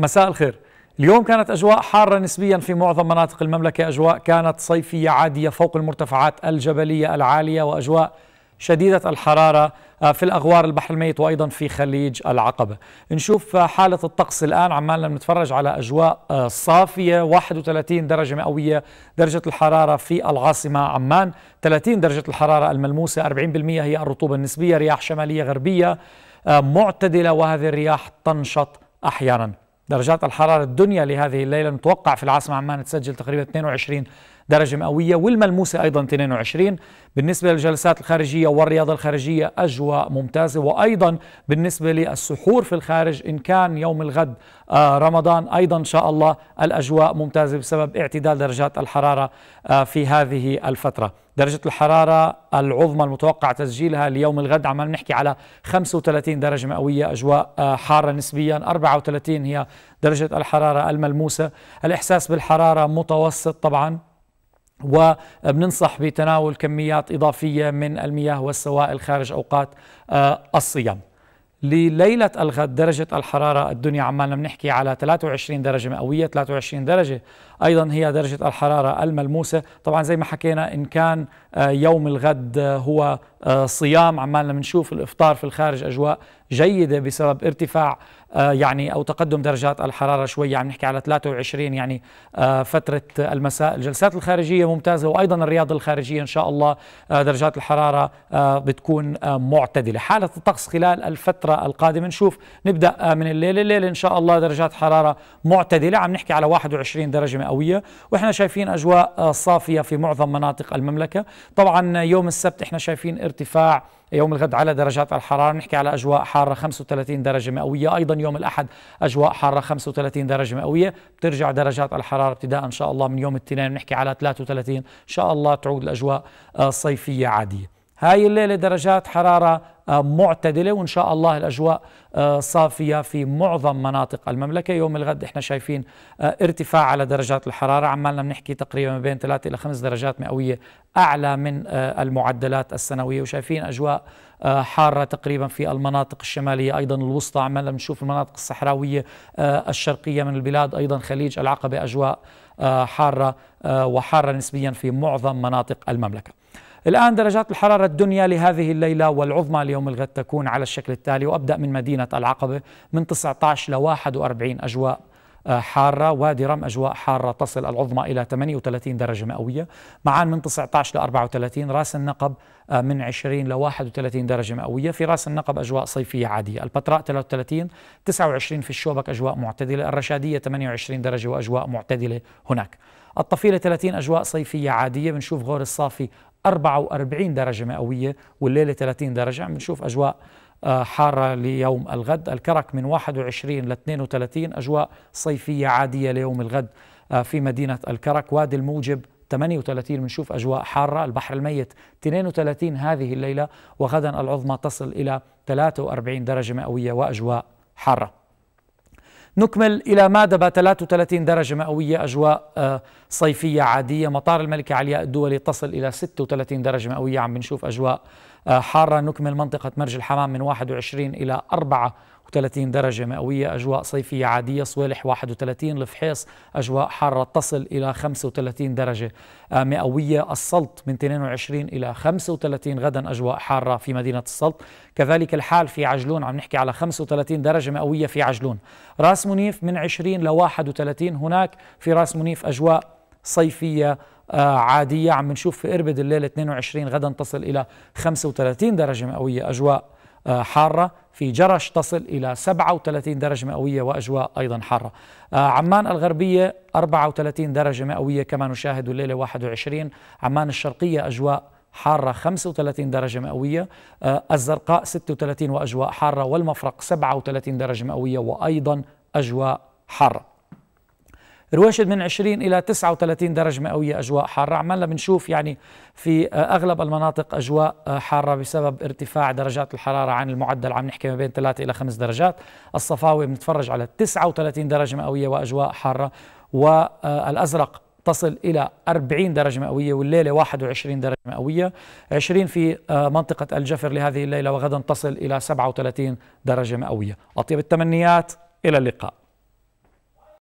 مساء الخير اليوم كانت أجواء حارة نسبيا في معظم مناطق المملكة أجواء كانت صيفية عادية فوق المرتفعات الجبلية العالية وأجواء شديدة الحرارة آه، في الأغوار البحر الميت وأيضا في خليج العقبة نشوف حالة الطقس الآن عمالنا بنتفرج على أجواء آه، صافية 31 درجة مئوية درجة الحرارة في العاصمة عمان 30 درجة الحرارة الملموسة 40% هي الرطوبة النسبية رياح شمالية غربية آه، معتدلة وهذه الرياح تنشط أحيانا درجات الحرارة الدنيا لهذه الليلة نتوقع في العاصمة عمان تسجل تقريبا 22 درجة مئوية والملموسة أيضا 22 بالنسبة للجلسات الخارجية والرياضة الخارجية أجواء ممتازة وأيضا بالنسبة للسحور في الخارج إن كان يوم الغد آه، رمضان أيضا إن شاء الله الأجواء ممتازة بسبب اعتدال درجات الحرارة آه، في هذه الفترة درجة الحرارة العظمى المتوقع تسجيلها ليوم الغد عم نحكي على 35 درجة مئوية أجواء آه، حارة نسبيا 34 هي درجة الحرارة الملموسة الإحساس بالحرارة متوسط طبعا وبننصح بتناول كميات إضافية من المياه والسوائل خارج أوقات آه، الصيام لليلة الغد درجة الحرارة الدنيا عمالنا بنحكي على 23 درجة مئوية 23 درجة أيضا هي درجة الحرارة الملموسة طبعا زي ما حكينا إن كان آه، يوم الغد آه، هو آه، صيام عمالنا بنشوف الافطار في الخارج اجواء جيده بسبب ارتفاع آه، يعني او تقدم درجات الحراره شوي عم يعني نحكي على 23 يعني آه، فتره المساء الجلسات الخارجيه ممتازه وايضا الرياضه الخارجيه ان شاء الله درجات الحراره بتكون معتدله حاله الطقس خلال الفتره القادمه نشوف نبدا من الليل الليل ان شاء الله درجات حراره معتدله عم نحكي على 21 درجه مئويه واحنا شايفين اجواء صافيه في معظم مناطق المملكه طبعا يوم السبت احنا شايفين ارتفاع يوم الغد على درجات الحرارة نحكي على أجواء حارة 35 درجة مئوية أيضا يوم الأحد أجواء حارة 35 درجة مئوية بترجع درجات الحرارة ابتداء إن شاء الله من يوم الاثنين نحكي على 33 إن شاء الله تعود الأجواء آه، صيفية عادية هاي الليلة درجات حرارة آه، معتدلة وإن شاء الله الأجواء آه، صافية في معظم مناطق المملكة يوم الغد إحنا شايفين آه، ارتفاع على درجات الحرارة عمالنا بنحكي تقريبا ما بين 3 إلى 5 درجات مئوية أعلى من المعدلات السنوية وشايفين أجواء حارة تقريبا في المناطق الشمالية أيضا الوسطى عمالنا بنشوف المناطق الصحراوية الشرقية من البلاد أيضا خليج العقبة أجواء حارة وحارة نسبيا في معظم مناطق المملكة الآن درجات الحرارة الدنيا لهذه الليلة والعظمى ليوم الغد تكون على الشكل التالي وأبدأ من مدينة العقبة من 19 ل 41 أجواء آه، حارة وادي رم أجواء حارة تصل العظمى إلى 38 درجة مئوية معان من 19 ل 34 راس النقب آه، من 20 ل 31 درجة مئوية في راس النقب أجواء صيفية عادية البتراء 33 29 في الشوبك أجواء معتدلة الرشادية 28 درجة وأجواء معتدلة هناك الطفيلة 30 أجواء صيفية عادية بنشوف غور الصافي 44 درجة مئوية والليلة 30 درجة عم نشوف أجواء آه، حارة ليوم الغد الكرك من 21 ل 32 أجواء صيفية عادية ليوم الغد آه، في مدينة الكرك وادي الموجب 38 بنشوف أجواء حارة البحر الميت 32 هذه الليلة وغدا العظمى تصل إلى 43 درجة مئوية وأجواء حارة نكمل إلى مادبة 33 درجة مئوية أجواء آه، صيفية عادية مطار الملكة علياء الدولي تصل إلى 36 درجة مئوية عم بنشوف أجواء آه، حارة نكمل منطقة مرج الحمام من 21 إلى 4 30 درجة مئوية أجواء صيفية عادية صوالح 31 الفحيص أجواء حارة تصل إلى 35 درجة مئوية السلط من 22 إلى 35 غدا أجواء حارة في مدينة السلط كذلك الحال في عجلون عم نحكي على 35 درجة مئوية في عجلون راس منيف من 20 ل 31 هناك في راس منيف أجواء صيفية آه، عادية عم نشوف في إربد الليلة 22 غدا تصل إلى 35 درجة مئوية أجواء آه، حارة في جرش تصل إلى 37 درجة مئوية وأجواء أيضا حارة آه، عمان الغربية 34 درجة مئوية كما نشاهد الليلة 21 عمان الشرقية أجواء حارة 35 درجة مئوية آه، الزرقاء 36 وأجواء حارة والمفرق 37 درجة مئوية وأيضا أجواء حارة رواشد من 20 إلى 39 درجة مئوية أجواء حارة عمالنا بنشوف يعني في آه، أغلب المناطق أجواء آه، حارة بسبب ارتفاع درجات الحرارة عن المعدل عم نحكي ما بين 3 إلى 5 درجات الصفاوي بنتفرج على 39 درجة مئوية وأجواء حارة والأزرق آه، تصل إلى 40 درجة مئوية والليلة 21 درجة مئوية 20 في منطقة الجفر لهذه الليلة وغدا تصل إلى 37 درجة مئوية أطيب التمنيات إلى اللقاء